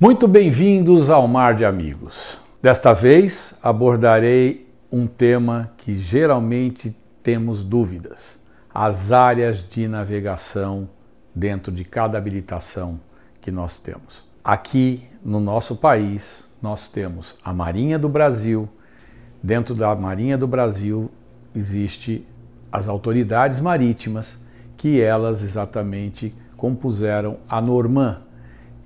Muito bem-vindos ao Mar de Amigos. Desta vez abordarei um tema que geralmente temos dúvidas: as áreas de navegação dentro de cada habilitação que nós temos. Aqui no nosso país, nós temos a Marinha do Brasil. Dentro da Marinha do Brasil existe as autoridades marítimas que elas exatamente compuseram a Norman,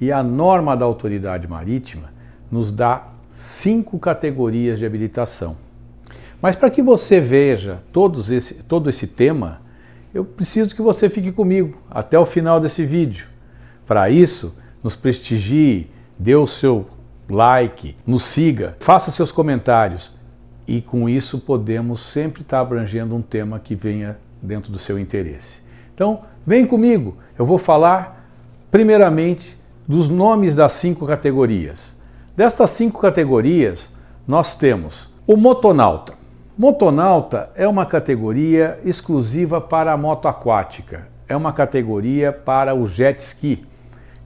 e a norma da autoridade marítima nos dá cinco categorias de habilitação. Mas para que você veja todos esse, todo esse tema, eu preciso que você fique comigo até o final desse vídeo. Para isso, nos prestigie, dê o seu like, nos siga, faça seus comentários e com isso podemos sempre estar abrangendo um tema que venha dentro do seu interesse. Então, vem comigo, eu vou falar primeiramente dos nomes das cinco categorias. Destas cinco categorias, nós temos o motonauta. Motonauta é uma categoria exclusiva para a moto aquática, é uma categoria para o jet ski.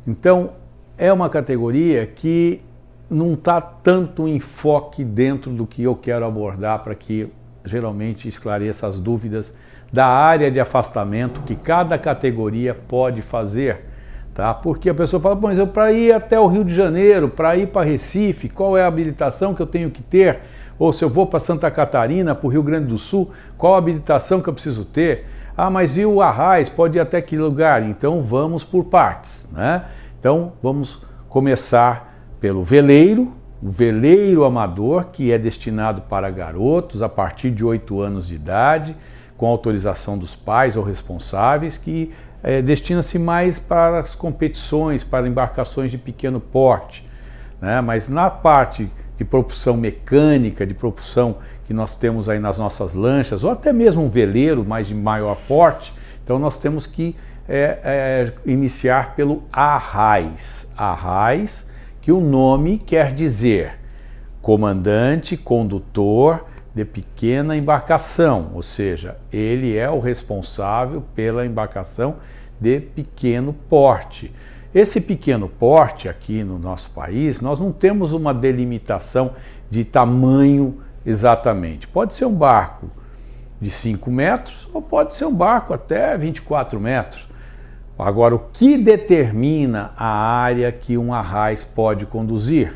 Então, é uma categoria que não está tanto enfoque dentro do que eu quero abordar para que geralmente esclareça as dúvidas da área de afastamento que cada categoria pode fazer Tá? Porque a pessoa fala, mas eu para ir até o Rio de Janeiro, para ir para Recife, qual é a habilitação que eu tenho que ter? Ou se eu vou para Santa Catarina, para o Rio Grande do Sul, qual a habilitação que eu preciso ter? Ah, mas e o Arraiz? Pode ir até que lugar? Então vamos por partes, né? Então vamos começar pelo veleiro, o veleiro amador, que é destinado para garotos a partir de 8 anos de idade, com autorização dos pais ou responsáveis, que é, destina-se mais para as competições, para embarcações de pequeno porte. Né? Mas na parte de propulsão mecânica, de propulsão que nós temos aí nas nossas lanchas, ou até mesmo um veleiro mais de maior porte, então nós temos que é, é, iniciar pelo arrais, Arraiz, que o nome quer dizer comandante, condutor, de pequena embarcação, ou seja, ele é o responsável pela embarcação de pequeno porte. Esse pequeno porte aqui no nosso país, nós não temos uma delimitação de tamanho exatamente. Pode ser um barco de 5 metros ou pode ser um barco até 24 metros. Agora, o que determina a área que um arraiz pode conduzir?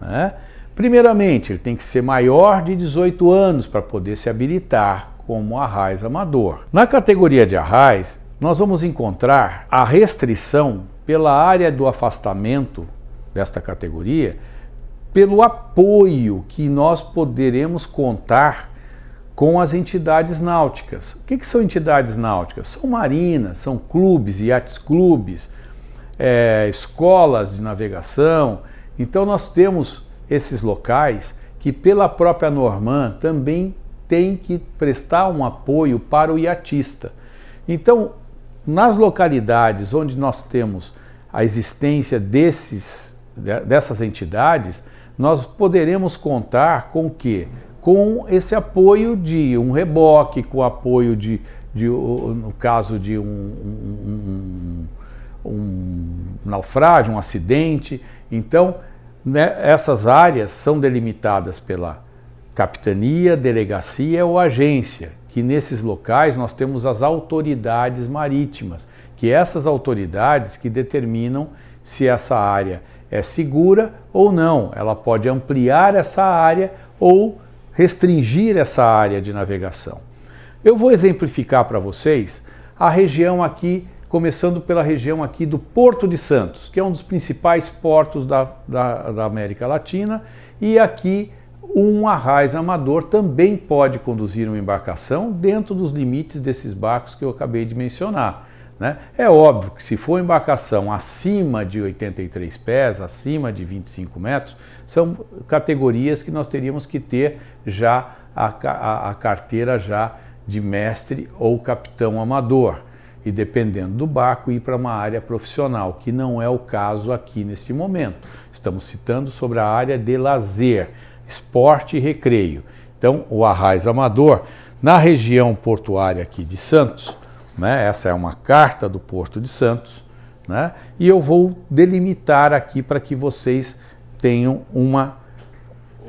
Né? Primeiramente, ele tem que ser maior de 18 anos para poder se habilitar como arraiz amador. Na categoria de arraiz, nós vamos encontrar a restrição pela área do afastamento desta categoria, pelo apoio que nós poderemos contar com as entidades náuticas. O que, que são entidades náuticas? São marinas, são clubes, iates clubes, é, escolas de navegação. Então nós temos esses locais que, pela própria Norman, também tem que prestar um apoio para o iatista. Então, nas localidades onde nós temos a existência desses, dessas entidades, nós poderemos contar com que Com esse apoio de um reboque, com o apoio de, de no caso de um, um, um, um naufrágio, um acidente. Então, né? Essas áreas são delimitadas pela capitania, delegacia ou agência, que nesses locais nós temos as autoridades marítimas, que é essas autoridades que determinam se essa área é segura ou não. Ela pode ampliar essa área ou restringir essa área de navegação. Eu vou exemplificar para vocês a região aqui começando pela região aqui do Porto de Santos, que é um dos principais portos da, da, da América Latina, e aqui um arraiz amador também pode conduzir uma embarcação dentro dos limites desses barcos que eu acabei de mencionar. Né? É óbvio que se for embarcação acima de 83 pés, acima de 25 metros, são categorias que nós teríamos que ter já a, a, a carteira já de mestre ou capitão amador e, dependendo do barco, ir para uma área profissional, que não é o caso aqui neste momento. Estamos citando sobre a área de lazer, esporte e recreio. Então, o Arraiz Amador, na região portuária aqui de Santos, né, essa é uma carta do Porto de Santos, né, e eu vou delimitar aqui para que vocês tenham uma,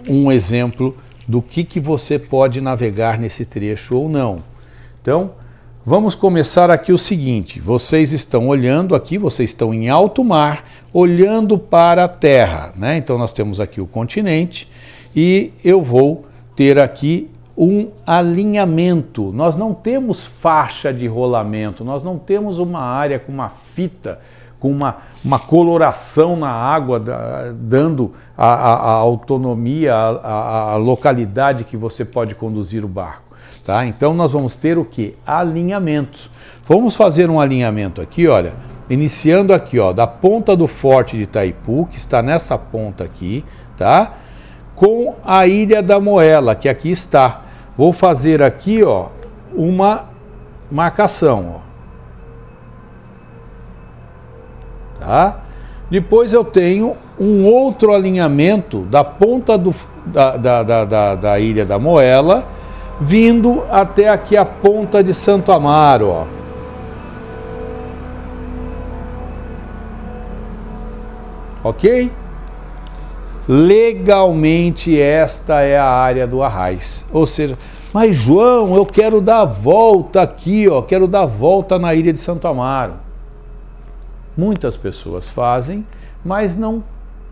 um exemplo do que, que você pode navegar nesse trecho ou não. Então, Vamos começar aqui o seguinte: vocês estão olhando aqui, vocês estão em alto mar, olhando para a Terra, né? Então nós temos aqui o continente e eu vou ter aqui um alinhamento. Nós não temos faixa de rolamento, nós não temos uma área com uma fita, com uma, uma coloração na água, da, dando a, a, a autonomia, a, a localidade que você pode conduzir o barco. Tá? Então nós vamos ter o que? Alinhamentos. Vamos fazer um alinhamento aqui, olha, iniciando aqui, ó, da ponta do Forte de Itaipu, que está nessa ponta aqui, tá? Com a Ilha da Moela, que aqui está. Vou fazer aqui, ó, uma marcação, ó. Tá? Depois eu tenho um outro alinhamento da ponta do, da, da, da, da, da Ilha da Moela vindo até aqui a ponta de Santo Amaro, ó. Ok? Legalmente esta é a área do arraiz. Ou seja, mas João, eu quero dar a volta aqui, ó, quero dar a volta na ilha de Santo Amaro. Muitas pessoas fazem, mas não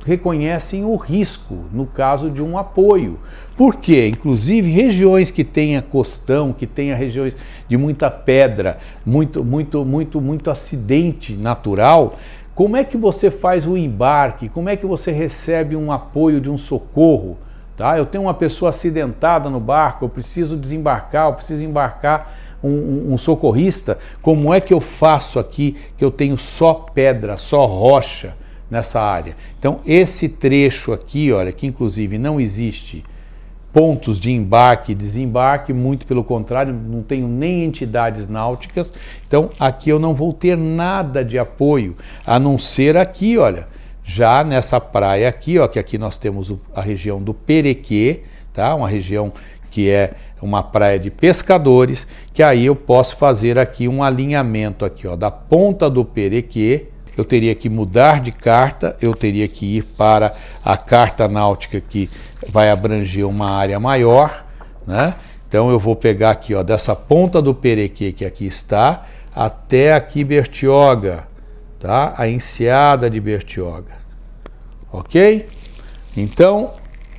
reconhecem o risco no caso de um apoio. Por quê? Inclusive, regiões que tenha costão, que tenha regiões de muita pedra, muito, muito, muito, muito acidente natural, como é que você faz o embarque? Como é que você recebe um apoio de um socorro? Tá? Eu tenho uma pessoa acidentada no barco, eu preciso desembarcar, eu preciso embarcar um, um, um, socorrista. Como é que eu faço aqui que eu tenho só pedra, só rocha? nessa área. Então, esse trecho aqui, olha, que inclusive não existe pontos de embarque e desembarque, muito pelo contrário, não tenho nem entidades náuticas. Então, aqui eu não vou ter nada de apoio, a não ser aqui, olha, já nessa praia aqui, ó, que aqui nós temos a região do Perequê, tá? Uma região que é uma praia de pescadores, que aí eu posso fazer aqui um alinhamento aqui, ó, da ponta do Perequê, eu teria que mudar de carta, eu teria que ir para a carta náutica que vai abranger uma área maior, né? Então eu vou pegar aqui, ó, dessa ponta do Perequê que aqui está, até aqui Bertioga, tá? A enseada de Bertioga. OK? Então,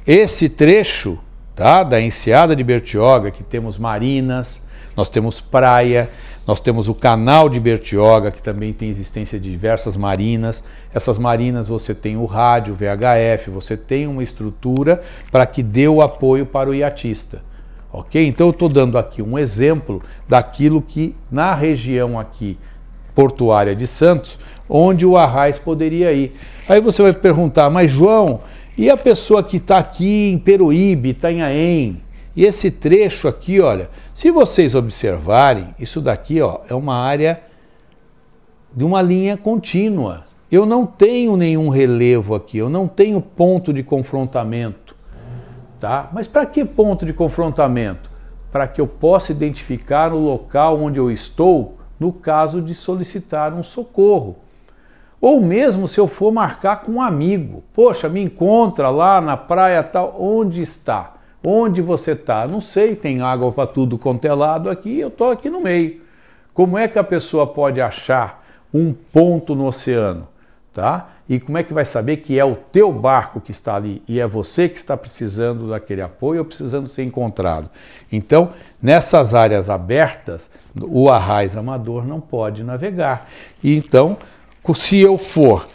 esse trecho, tá, da enseada de Bertioga, que temos marinas, nós temos praia, nós temos o canal de Bertioga, que também tem existência de diversas marinas. Essas marinas você tem o rádio, o VHF, você tem uma estrutura para que dê o apoio para o iatista. Ok? Então eu estou dando aqui um exemplo daquilo que na região aqui portuária de Santos, onde o Arraiz poderia ir. Aí você vai perguntar, mas João, e a pessoa que está aqui em Peruíbe, está em Aém, e esse trecho aqui, olha, se vocês observarem, isso daqui ó, é uma área de uma linha contínua. Eu não tenho nenhum relevo aqui, eu não tenho ponto de confrontamento. Tá? Mas para que ponto de confrontamento? Para que eu possa identificar o local onde eu estou no caso de solicitar um socorro. Ou mesmo se eu for marcar com um amigo. Poxa, me encontra lá na praia tal, onde está? Onde você está? Não sei, tem água para tudo quanto é lado aqui, eu estou aqui no meio. Como é que a pessoa pode achar um ponto no oceano? Tá? E como é que vai saber que é o teu barco que está ali e é você que está precisando daquele apoio ou precisando ser encontrado? Então, nessas áreas abertas, o arraiz amador não pode navegar. E então, se eu for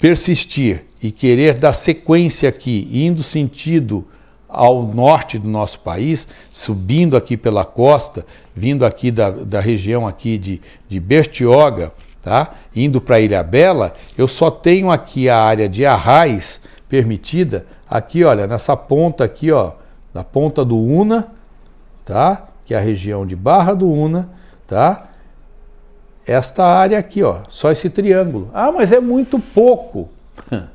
persistir e querer dar sequência aqui, indo sentido ao norte do nosso país, subindo aqui pela costa, vindo aqui da, da região aqui de, de Bertioga, tá? indo para Ilha Bela, eu só tenho aqui a área de arrais permitida, aqui olha, nessa ponta aqui, ó, na ponta do Una, tá? que é a região de Barra do Una, tá? esta área aqui, ó, só esse triângulo. Ah, mas é muito pouco.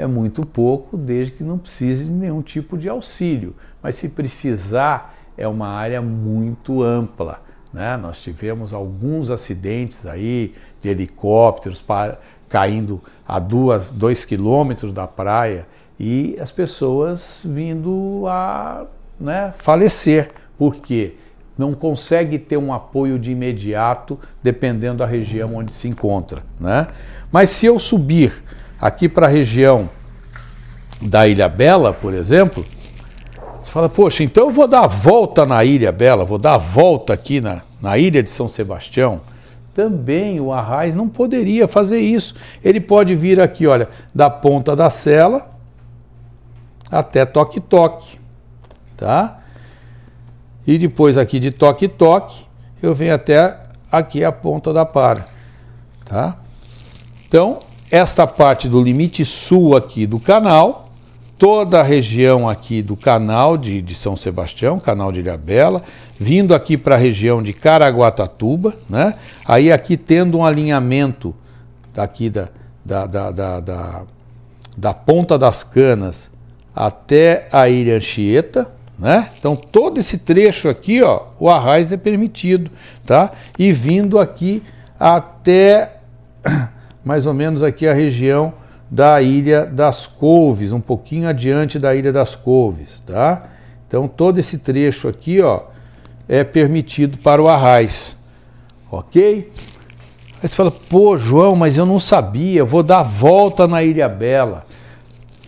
é muito pouco, desde que não precise de nenhum tipo de auxílio. Mas se precisar, é uma área muito ampla. Né? Nós tivemos alguns acidentes aí de helicópteros para, caindo a duas, dois quilômetros da praia e as pessoas vindo a né, falecer, porque não consegue ter um apoio de imediato dependendo da região onde se encontra. Né? Mas se eu subir Aqui para a região da Ilha Bela, por exemplo, você fala, poxa, então eu vou dar a volta na Ilha Bela, vou dar a volta aqui na, na Ilha de São Sebastião. Também o Arraiz não poderia fazer isso. Ele pode vir aqui, olha, da ponta da cela até toque-toque, tá? E depois aqui de toque-toque, eu venho até aqui a ponta da para, tá? Então, esta parte do limite sul aqui do canal, toda a região aqui do canal de, de São Sebastião, canal de Ilhabela, vindo aqui para a região de Caraguatatuba, né? Aí aqui tendo um alinhamento daqui da, da, da, da, da, da Ponta das Canas até a Ilha Anchieta, né? Então todo esse trecho aqui, ó, o arraiz é permitido, tá? E vindo aqui até mais ou menos aqui a região da Ilha das Couves, um pouquinho adiante da Ilha das Couves, tá? Então todo esse trecho aqui, ó, é permitido para o arraiz, ok? Aí você fala, pô, João, mas eu não sabia, vou dar volta na Ilha Bela.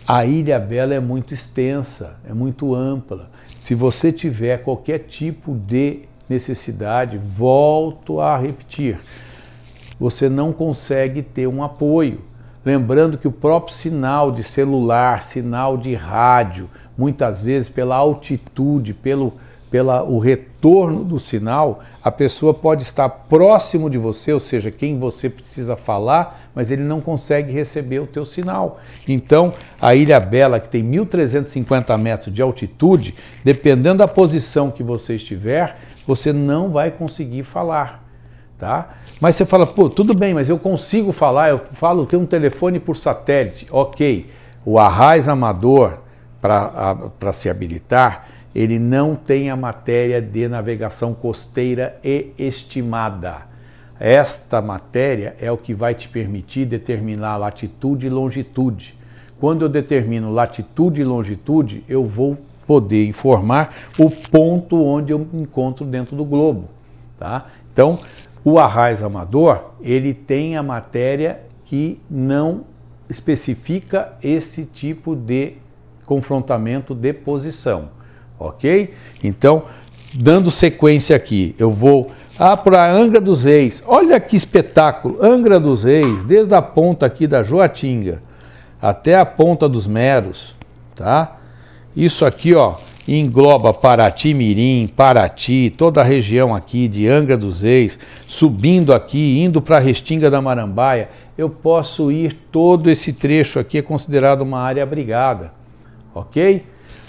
A Ilha Bela é muito extensa, é muito ampla. Se você tiver qualquer tipo de necessidade, volto a repetir você não consegue ter um apoio. Lembrando que o próprio sinal de celular, sinal de rádio, muitas vezes pela altitude, pelo pela o retorno do sinal, a pessoa pode estar próximo de você, ou seja, quem você precisa falar, mas ele não consegue receber o teu sinal. Então, a Ilha Bela, que tem 1.350 metros de altitude, dependendo da posição que você estiver, você não vai conseguir falar. Tá? Mas você fala, pô, tudo bem, mas eu consigo falar, eu falo, tenho um telefone por satélite. Ok, o arraiz amador, para se habilitar, ele não tem a matéria de navegação costeira e estimada. Esta matéria é o que vai te permitir determinar latitude e longitude. Quando eu determino latitude e longitude, eu vou poder informar o ponto onde eu me encontro dentro do globo. Tá? Então, o arraiz amador, ele tem a matéria que não especifica esse tipo de confrontamento de posição, ok? Então, dando sequência aqui, eu vou ah, para Angra dos Reis. Olha que espetáculo! Angra dos Reis, desde a ponta aqui da Joatinga até a ponta dos Meros, tá? Isso aqui, ó, engloba Paraty Mirim, Paraty, toda a região aqui de Angra dos Reis, subindo aqui, indo para Restinga da Marambaia, eu posso ir todo esse trecho aqui, é considerado uma área abrigada, ok?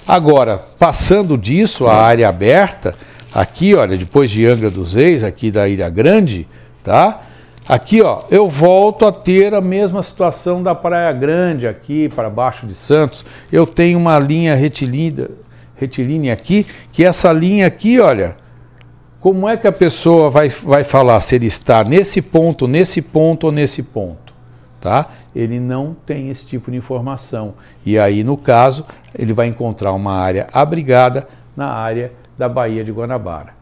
Agora, passando disso, a área aberta, aqui, olha, depois de Angra dos Reis, aqui da Ilha Grande, tá? Aqui, ó, eu volto a ter a mesma situação da Praia Grande aqui para baixo de Santos. Eu tenho uma linha retilínea, retilínea aqui, que essa linha aqui, olha, como é que a pessoa vai, vai falar se ele está nesse ponto, nesse ponto ou nesse ponto? Tá? Ele não tem esse tipo de informação. E aí, no caso, ele vai encontrar uma área abrigada na área da Baía de Guanabara.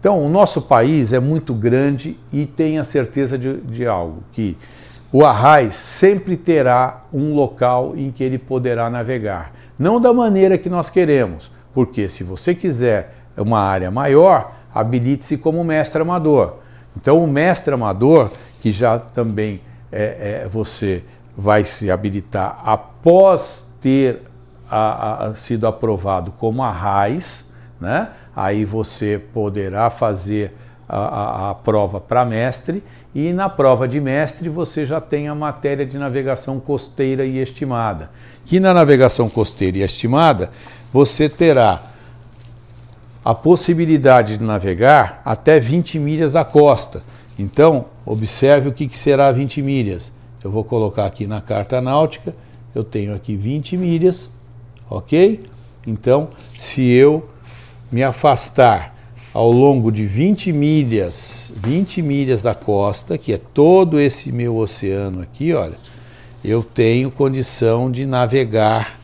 Então, o nosso país é muito grande e tem a certeza de, de algo, que o arraiz sempre terá um local em que ele poderá navegar não da maneira que nós queremos, porque se você quiser uma área maior, habilite-se como mestre amador. Então, o mestre amador, que já também é, é, você vai se habilitar após ter a, a, sido aprovado como a RAIS, né? aí você poderá fazer a, a, prova para mestre e na prova de mestre você já tem a matéria de navegação costeira e estimada. Que na navegação costeira e estimada você terá a possibilidade de navegar até 20 milhas da costa. Então, observe o que, que será 20 milhas. Eu vou colocar aqui na carta náutica, eu tenho aqui 20 milhas, ok? Então, se eu me afastar ao longo de 20 milhas, 20 milhas da costa, que é todo esse meu oceano aqui, olha, eu tenho condição de navegar,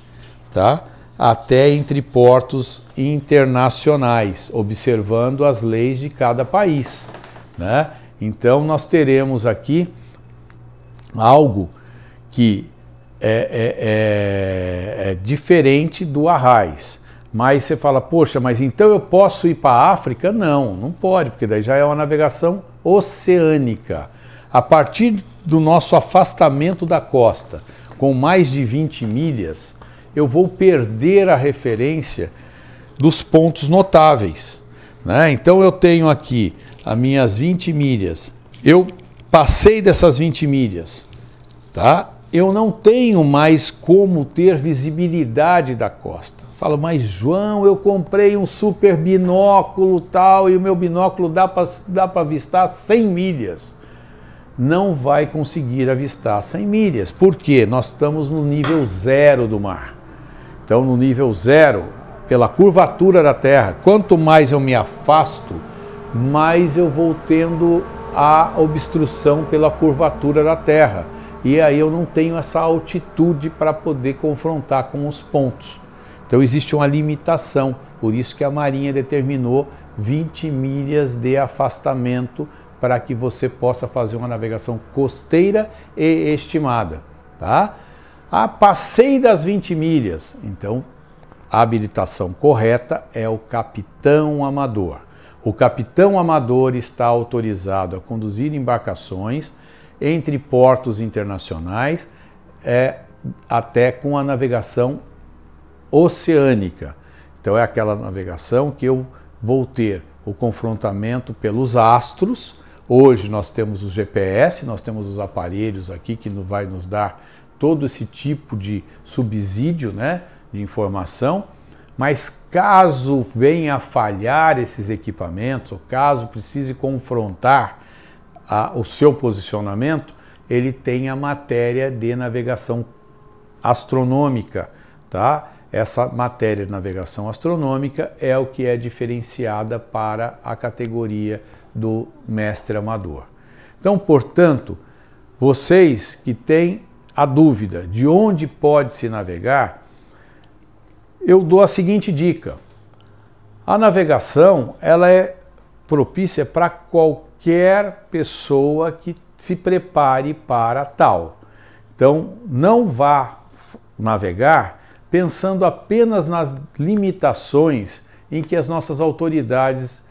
tá? Até entre portos internacionais, observando as leis de cada país, né? Então nós teremos aqui algo que é, é, é, é diferente do arraiz. Mas você fala, poxa, mas então eu posso ir para a África? Não, não pode, porque daí já é uma navegação oceânica. A partir do nosso afastamento da costa, com mais de 20 milhas, eu vou perder a referência dos pontos notáveis. Né? Então eu tenho aqui as minhas 20 milhas. Eu passei dessas 20 milhas, tá? eu não tenho mais como ter visibilidade da costa. Falo, mas João, eu comprei um super binóculo tal e o meu binóculo dá para dá avistar 100 milhas. Não vai conseguir avistar 100 milhas, porque nós estamos no nível zero do mar. Então, no nível zero, pela curvatura da Terra, quanto mais eu me afasto, mais eu vou tendo a obstrução pela curvatura da Terra e aí eu não tenho essa altitude para poder confrontar com os pontos. Então existe uma limitação, por isso que a Marinha determinou 20 milhas de afastamento para que você possa fazer uma navegação costeira e estimada, tá? A ah, passei das 20 milhas, então a habilitação correta é o capitão amador. O capitão amador está autorizado a conduzir embarcações entre portos internacionais é, até com a navegação oceânica. Então é aquela navegação que eu vou ter o confrontamento pelos astros. Hoje nós temos os GPS, nós temos os aparelhos aqui que vai nos dar todo esse tipo de subsídio né, de informação. Mas caso venha a falhar esses equipamentos, ou caso precise confrontar a, o seu posicionamento, ele tem a matéria de navegação astronômica, tá? Essa matéria de navegação astronômica é o que é diferenciada para a categoria do mestre amador. Então, portanto, vocês que têm a dúvida de onde pode se navegar, eu dou a seguinte dica. A navegação, ela é propícia para qualquer qualquer pessoa que se prepare para tal. Então, não vá navegar pensando apenas nas limitações em que as nossas autoridades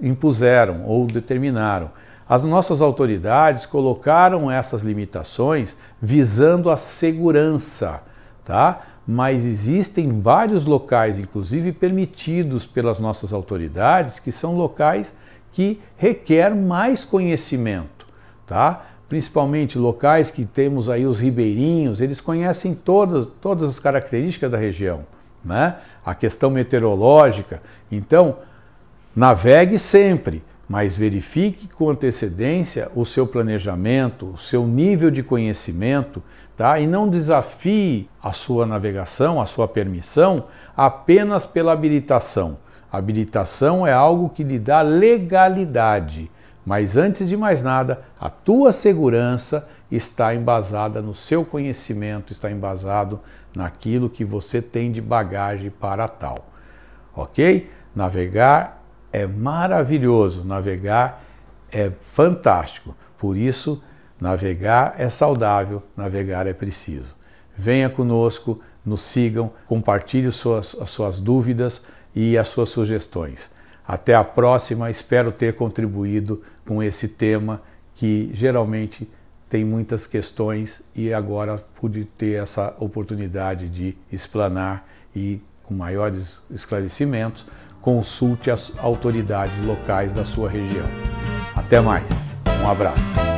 impuseram ou determinaram. As nossas autoridades colocaram essas limitações visando a segurança, tá? Mas existem vários locais, inclusive permitidos pelas nossas autoridades, que são locais que requer mais conhecimento, tá? Principalmente locais que temos aí os ribeirinhos, eles conhecem todas, todas as características da região, né? A questão meteorológica. Então, navegue sempre, mas verifique com antecedência o seu planejamento, o seu nível de conhecimento, tá? E não desafie a sua navegação, a sua permissão apenas pela habilitação Habilitação é algo que lhe dá legalidade, mas antes de mais nada, a tua segurança está embasada no seu conhecimento, está embasado naquilo que você tem de bagagem para tal. OK? Navegar é maravilhoso, navegar é fantástico. Por isso, navegar é saudável, navegar é preciso. Venha conosco, nos sigam, compartilhe suas, as suas dúvidas e as suas sugestões. Até a próxima, espero ter contribuído com esse tema que geralmente tem muitas questões e agora pude ter essa oportunidade de explanar e com maiores esclarecimentos, consulte as autoridades locais da sua região. Até mais, um abraço.